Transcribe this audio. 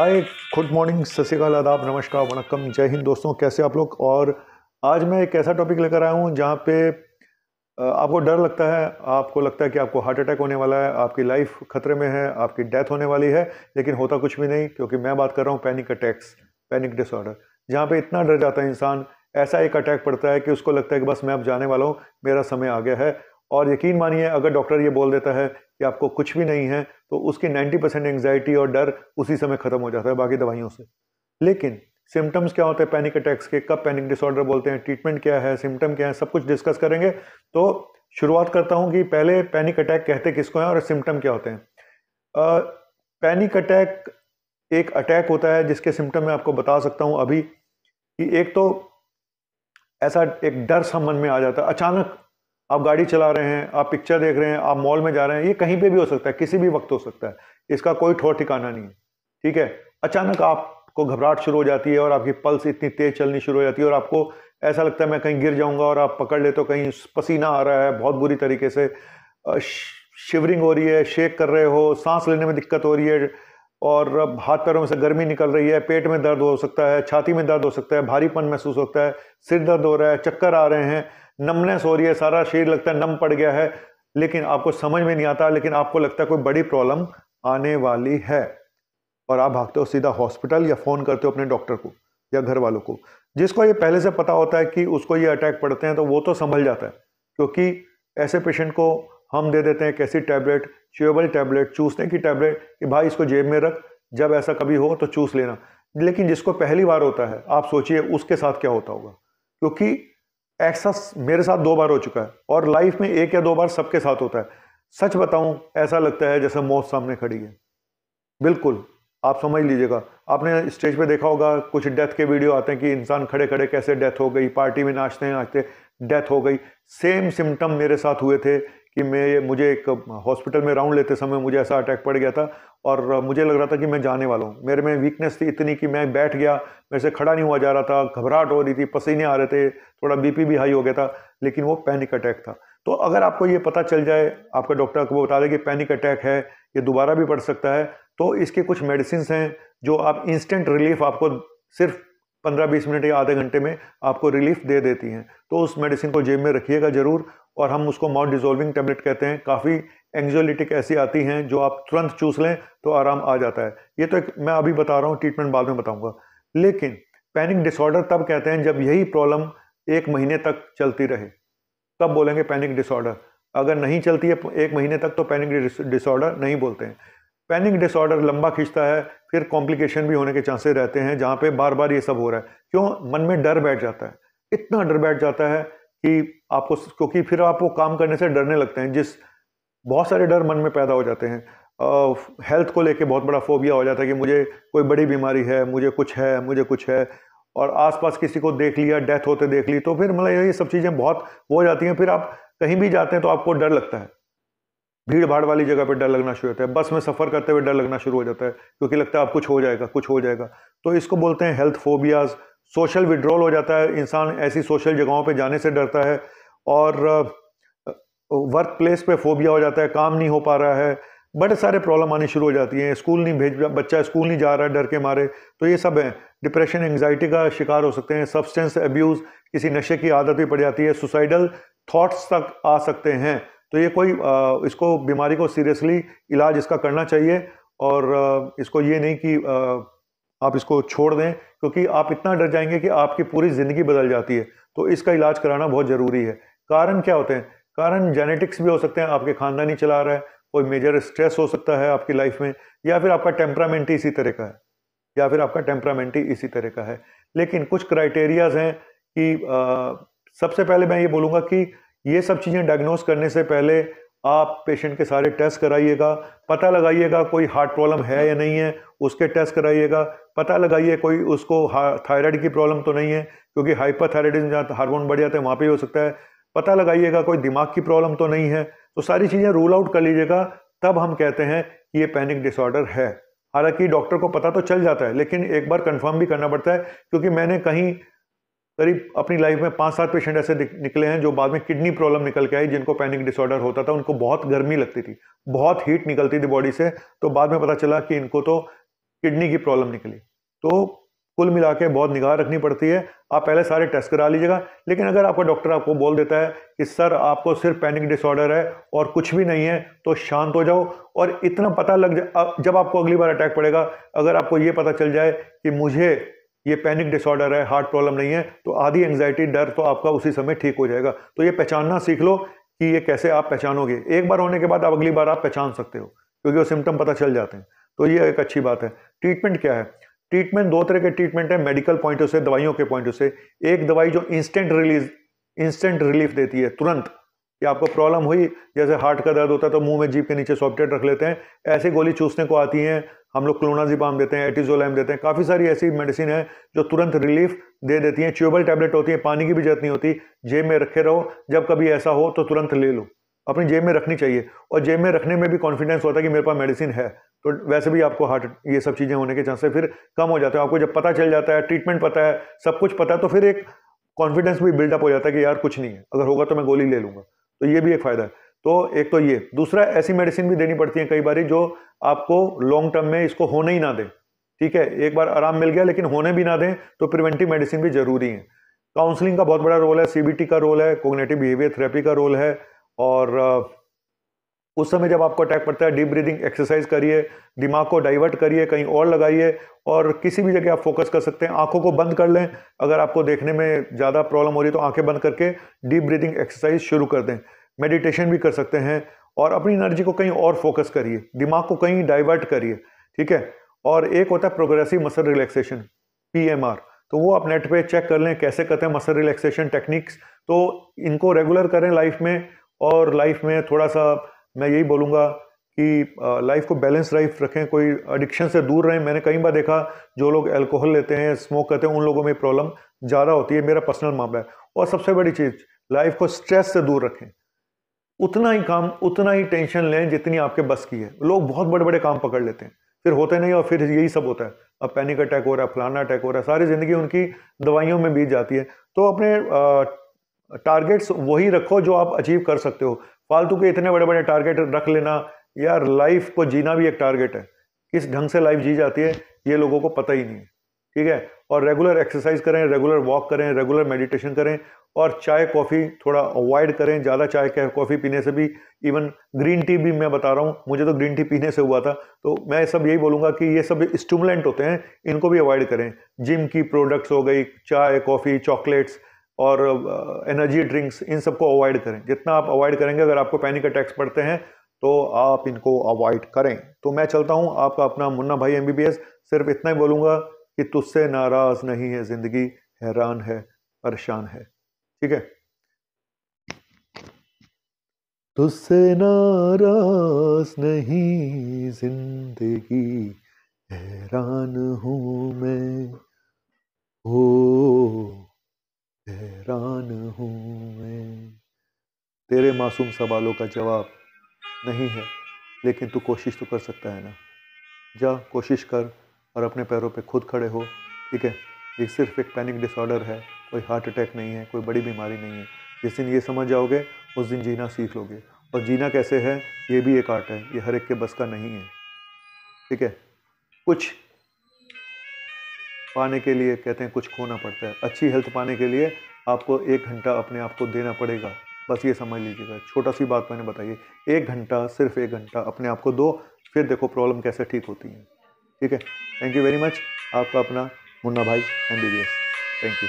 hi good morning सत श्रीकाल आदाब नमस्कार वनकम जय हिंद दोस्तों कैसे आप लोग और आज मैं एक ऐसा टॉपिक लेकर आया हूँ जहाँ पे आपको डर लगता है आपको लगता है कि आपको हार्ट अटैक होने वाला है आपकी लाइफ खतरे में है आपकी डेथ होने वाली है लेकिन होता कुछ भी नहीं क्योंकि मैं बात कर रहा हूँ पैनिक अटैक्स पैनिक डिसऑर्डर जहाँ पर इतना डर जाता है इंसान ऐसा एक अटैक पड़ता है कि उसको लगता है कि बस मैं अब जाने वाला हूँ मेरा समय आ गया है और यकीन मानिए अगर डॉक्टर ये बोल देता है कि आपको कुछ भी नहीं है तो उसकी 90 परसेंट एंगजाइटी और डर उसी समय ख़त्म हो जाता है बाकी दवाइयों से लेकिन सिम्टम्स क्या होते हैं पैनिक अटैक्स के कब पैनिक डिसऑर्डर बोलते हैं ट्रीटमेंट क्या है सिम्टम क्या है सब कुछ डिस्कस करेंगे तो शुरुआत करता हूँ कि पहले पैनिक अटैक कहते किसको हैं और सिम्टम क्या होते हैं पैनिक अटैक एक अटैक होता है जिसके सिम्टम मैं आपको बता सकता हूँ अभी कि एक तो ऐसा एक डर सा मन में आ जाता है अचानक आप गाड़ी चला रहे हैं आप पिक्चर देख रहे हैं आप मॉल में जा रहे हैं ये कहीं पे भी हो सकता है किसी भी वक्त हो सकता है इसका कोई ठोर ठिकाना नहीं है ठीक है अचानक आपको घबराहट शुरू हो जाती है और आपकी पल्स इतनी तेज़ चलनी शुरू हो जाती है और आपको ऐसा लगता है मैं कहीं गिर जाऊंगा और आप पकड़ ले तो कहीं पसीना आ रहा है बहुत बुरी तरीके से शिवरिंग हो रही है शेक कर रहे हो सांस लेने में दिक्कत हो रही है और हाथ पैरों में से गर्मी निकल रही है पेट में दर्द हो सकता है छाती में दर्द हो सकता है भारीपन महसूस होता है सिर दर्द हो रहा है चक्कर आ रहे हैं नमनेस हो रही है सारा शरीर लगता है नम पड़ गया है लेकिन आपको समझ में नहीं आता लेकिन आपको लगता है कोई बड़ी प्रॉब्लम आने वाली है और आप भागते हो सीधा हॉस्पिटल या फ़ोन करते हो अपने डॉक्टर को या घर वालों को जिसको ये पहले से पता होता है कि उसको ये अटैक पड़ते हैं तो वो तो संभल जाता है क्योंकि ऐसे पेशेंट को हम दे देते हैं कैसी टैबलेट च्यूएबल टैबलेट चूसने की टैबलेट कि भाई इसको जेब में रख जब ऐसा कभी हो तो चूस लेना लेकिन जिसको पहली बार होता है आप सोचिए उसके साथ क्या होता होगा क्योंकि ऐसा मेरे साथ दो बार हो चुका है और लाइफ में एक या दो बार सबके साथ होता है सच बताऊं ऐसा लगता है जैसे मौत सामने खड़ी है बिल्कुल आप समझ लीजिएगा आपने स्टेज पे देखा होगा कुछ डेथ के वीडियो आते हैं कि इंसान खड़े खड़े कैसे डेथ हो गई पार्टी में नाचते नाचते डेथ हो गई सेम सिम्टम मेरे साथ हुए थे कि मैं मुझे एक हॉस्पिटल में राउंड लेते समय मुझे ऐसा अटैक पड़ गया था और मुझे लग रहा था कि मैं जाने वाला हूँ मेरे में वीकनेस थी इतनी कि मैं बैठ गया मेरे से खड़ा नहीं हुआ जा रहा था घबराहट हो रही थी पसीने आ रहे थे थोड़ा बीपी भी हाई हो गया था लेकिन वो पैनिक अटैक था तो अगर आपको ये पता चल जाए आपका डॉक्टर आपको बता दे कि पैनिक अटैक है ये दोबारा भी पड़ सकता है तो इसके कुछ मेडिसिन हैं जो आप इंस्टेंट रिलीफ आपको सिर्फ पंद्रह बीस मिनट या आधे घंटे में आपको रिलीफ दे देती हैं तो उस मेडिसिन को जेब में रखिएगा ज़रूर और हम उसको माउथ डिजोल्विंग टेबलेट कहते हैं काफ़ी एंगजोलिटिक ऐसी आती हैं जो आप तुरंत चूस लें तो आराम आ जाता है ये तो एक मैं अभी बता रहा हूँ ट्रीटमेंट बाद में बताऊँगा लेकिन पैनिक डिसऑर्डर तब कहते हैं जब यही प्रॉब्लम एक महीने तक चलती रहे तब बोलेंगे पैनिक डिसऑर्डर अगर नहीं चलती है एक महीने तक तो पैनिक डिसऑर्डर नहीं बोलते हैं पैनिक डिसऑर्डर लंबा खींचता है फिर कॉम्प्लिकेशन भी होने के चांसेस रहते हैं जहाँ पे बार बार ये सब हो रहा है क्यों मन में डर बैठ जाता है इतना डर बैठ जाता है कि आपको क्योंकि फिर आप वो काम करने से डरने लगते हैं जिस बहुत सारे डर मन में पैदा हो जाते हैं हेल्थ को लेके बहुत बड़ा फोबिया हो जाता है कि मुझे कोई बड़ी बीमारी है मुझे कुछ है मुझे कुछ है और आसपास किसी को देख लिया डेथ होते देख ली तो फिर मतलब ये सब चीज़ें बहुत वो हो जाती हैं फिर आप कहीं भी जाते हैं तो आपको डर लगता है भीड़ भाड़ वाली जगह पर डर लगना शुरू होता है बस में सफ़र करते हुए डर लगना शुरू हो जाता है क्योंकि लगता है आप कुछ हो जाएगा कुछ हो जाएगा तो इसको बोलते हैं हेल्थ फोबियाज़ सोशल विड्रॉल हो जाता है इंसान ऐसी सोशल जगहों पे जाने से डरता है और वर्क प्लेस पर फोबिया हो जाता है काम नहीं हो पा रहा है बड़े सारे प्रॉब्लम आने शुरू हो जाती हैं स्कूल नहीं भेज बच्चा स्कूल नहीं जा रहा है डर के मारे तो ये सब हैं डिप्रेशन एंग्जाइटी का शिकार हो सकते हैं सब्सटेंस अब्यूज़ किसी नशे की आदत भी पड़ जाती है सुसाइडल थाट्स तक आ सकते हैं तो ये कोई आ, इसको बीमारी को सीरियसली इलाज इसका करना चाहिए और आ, इसको ये नहीं कि आ, आप इसको छोड़ दें क्योंकि आप इतना डर जाएंगे कि आपकी पूरी ज़िंदगी बदल जाती है तो इसका इलाज कराना बहुत ज़रूरी है कारण क्या होते हैं कारण जेनेटिक्स भी हो सकते हैं आपके खानदानी चला रहा है कोई मेजर स्ट्रेस हो सकता है आपकी लाइफ में या फिर आपका टेम्परामेंट इसी तरह का है या फिर आपका टेम्परामेंट ही इसी तरह का है लेकिन कुछ क्राइटेरियाज़ हैं कि आ, सबसे पहले मैं ये बोलूँगा कि ये सब चीज़ें डायग्नोस करने से पहले आप पेशेंट के सारे टेस्ट कराइएगा पता लगाइएगा कोई हार्ट प्रॉब्लम है या नहीं है उसके टेस्ट कराइएगा पता लगाइए कोई उसको थायराइड की प्रॉब्लम तो नहीं है क्योंकि हाइपरथायराइडिज्म जहाँ हार्मोन बढ़ जाते हैं वहाँ पे हो सकता है पता लगाइएगा कोई दिमाग की प्रॉब्लम तो नहीं है तो सारी चीज़ें रूल आउट कर लीजिएगा तब हम कहते हैं कि ये पैनिक डिसऑर्डर है हालांकि डॉक्टर को पता तो चल जाता है लेकिन एक बार कंफर्म भी करना पड़ता है क्योंकि मैंने कहीं करीब अपनी लाइफ में पाँच सात पेशेंट ऐसे निकले हैं जो बाद में किडनी प्रॉब्लम निकल के आई जिनको पैनिक डिसऑर्डर होता था उनको बहुत गर्मी लगती थी बहुत हीट निकलती थी बॉडी से तो बाद में पता चला कि इनको तो किडनी की प्रॉब्लम निकली तो कुल मिला के बहुत निगाह रखनी पड़ती है आप पहले सारे टेस्ट करा लीजिएगा लेकिन अगर आपका डॉक्टर आपको बोल देता है कि सर आपको सिर्फ पैनिक डिसऑर्डर है और कुछ भी नहीं है तो शांत हो जाओ और इतना पता लग जा जब आपको अगली बार अटैक पड़ेगा अगर आपको ये पता चल जाए कि मुझे ये पैनिक डिसऑर्डर है हार्ट प्रॉब्लम नहीं है तो आधी एंग्जाइटी डर तो आपका उसी समय ठीक हो जाएगा तो ये पहचानना सीख लो कि ये कैसे आप पहचानोगे एक बार होने के बाद आप अगली बार आप पहचान सकते हो क्योंकि वो सिम्टम पता चल जाते हैं तो ये एक अच्छी बात है ट्रीटमेंट क्या है ट्रीटमेंट दो तरह के ट्रीटमेंट है मेडिकल पॉइंट से दवाइयों के पॉइंट से एक दवाई जो इंस्टेंट रिलीज इंस्टेंट रिलीफ देती है तुरंत कि आपको प्रॉब्लम हुई जैसे हार्ट का दर्द होता है तो मुंह में जीप के नीचे सॉफ्टेट रख लेते हैं ऐसी गोली चूसने को आती हैं हम लोग क्लोनाजिपाम देते हैं एटिजोलैम देते हैं काफ़ी सारी ऐसी मेडिसिन है जो तुरंत रिलीफ दे देती हैं च्यूबल टैबलेट होती है पानी की भी जरूरत नहीं होती जेब में रखे रहो जब कभी ऐसा हो तो तुरंत ले लो अपनी जेब में रखनी चाहिए और जेब में रखने में भी कॉन्फिडेंस होता है कि मेरे पास मेडिसिन है तो वैसे भी आपको हार्ट ये सब चीज़ें होने के चांसेस फिर कम हो जाते हैं आपको जब पता चल जाता है ट्रीटमेंट पता है सब कुछ पता है तो फिर एक कॉन्फिडेंस भी बिल्डअप हो जाता है कि यार कुछ नहीं है अगर होगा तो मैं गोली ले लूँगा तो ये भी एक फ़ायदा है तो एक तो ये दूसरा ऐसी मेडिसिन भी देनी पड़ती है कई बार जो आपको लॉन्ग टर्म में इसको होने ही ना दें ठीक है एक बार आराम मिल गया लेकिन होने भी ना दें तो प्रिवेंटिव मेडिसिन भी ज़रूरी है काउंसलिंग का बहुत बड़ा रोल है सीबीटी का रोल है कोग्नेटिव बिहेवियर थेरेपी का रोल है और उस समय जब आपको अटैक पड़ता है डीप ब्रीदिंग एक्सरसाइज करिए दिमाग को डाइवर्ट करिए कहीं और लगाइए और किसी भी जगह आप फोकस कर सकते हैं आंखों को बंद कर लें अगर आपको देखने में ज़्यादा प्रॉब्लम हो रही है तो आंखें बंद करके डीप ब्रीदिंग एक्सरसाइज शुरू कर दें मेडिटेशन भी कर सकते हैं और अपनी एनर्जी को कहीं और फोकस करिए दिमाग को कहीं डाइवर्ट करिए ठीक है और एक होता है प्रोग्रेसिव मसल रिलैक्सेशन पी तो वो आप नेट पे चेक कर लें कैसे करते हैं मसल रिलैक्सेशन टेक्निक्स तो इनको रेगुलर करें लाइफ में और लाइफ में थोड़ा सा मैं यही बोलूँगा कि लाइफ को बैलेंस लाइफ रखें कोई एडिक्शन से दूर रहें मैंने कई बार देखा जो लोग अल्कोहल लेते हैं स्मोक करते हैं उन लोगों में प्रॉब्लम ज़्यादा होती है मेरा पर्सनल मामला है और सबसे बड़ी चीज़ लाइफ को स्ट्रेस से दूर रखें उतना ही काम उतना ही टेंशन लें जितनी आपके बस की है लोग बहुत बड़े बड़े काम पकड़ लेते हैं फिर होते नहीं और फिर यही सब होता है अब पैनिक अटैक हो रहा है फलाना अटैक हो रहा है सारी ज़िंदगी उनकी दवाइयों में बीत जाती है तो अपने टारगेट्स वही रखो जो आप अचीव कर सकते हो फालतू के इतने बड़े बड़े टारगेट रख लेना यार लाइफ को जीना भी एक टारगेट है किस ढंग से लाइफ जी जाती है ये लोगों को पता ही नहीं है ठीक है और रेगुलर एक्सरसाइज करें रेगुलर वॉक करें रेगुलर मेडिटेशन करें और चाय कॉफ़ी थोड़ा अवॉइड करें ज़्यादा चाय कॉफ़ी पीने से भी इवन ग्रीन टी भी मैं बता रहा हूँ मुझे तो ग्रीन टी पीने से हुआ था तो मैं सब यही बोलूँगा कि ये सब स्टूमुलेंट होते हैं इनको भी अवॉइड करें जिम की प्रोडक्ट्स हो गई चाय कॉफ़ी चॉकलेट्स और एनर्जी ड्रिंक्स इन सबको अवॉइड करें जितना आप अवॉइड करेंगे अगर आपको पैनिक अटैक्स पड़ते हैं तो आप इनको अवॉइड करें तो मैं चलता हूँ आपका अपना मुन्ना भाई एम सिर्फ इतना ही बोलूँगा कि तुझसे नाराज़ नहीं है ज़िंदगी हैरान है परेशान है ठीक है तुझसे नाराज़ नहीं ज़िंदगी हैरान हूँ मैं हो हैरान हूँ मैं तेरे मासूम सवालों का जवाब नहीं है लेकिन तू कोशिश तो कर सकता है ना जा कोशिश कर और अपने पैरों पे खुद खड़े हो ठीक है ये सिर्फ एक पैनिक डिसऑर्डर है कोई हार्ट अटैक नहीं है कोई बड़ी बीमारी नहीं है जिस दिन ये समझ जाओगे उस दिन जीना सीख लोगे और जीना कैसे है ये भी एक आर्ट है ये हर एक के बस का नहीं है ठीक है कुछ पाने के लिए कहते हैं कुछ खोना पड़ता है अच्छी हेल्थ पाने के लिए आपको एक घंटा अपने आप को देना पड़ेगा बस ये समझ लीजिएगा छोटा सी बात मैंने बताई एक घंटा सिर्फ एक घंटा अपने आप को दो फिर देखो प्रॉब्लम कैसे ठीक होती है ठीक है थैंक यू वेरी मच आपका अपना मुन्ना भाई एम थैंक यू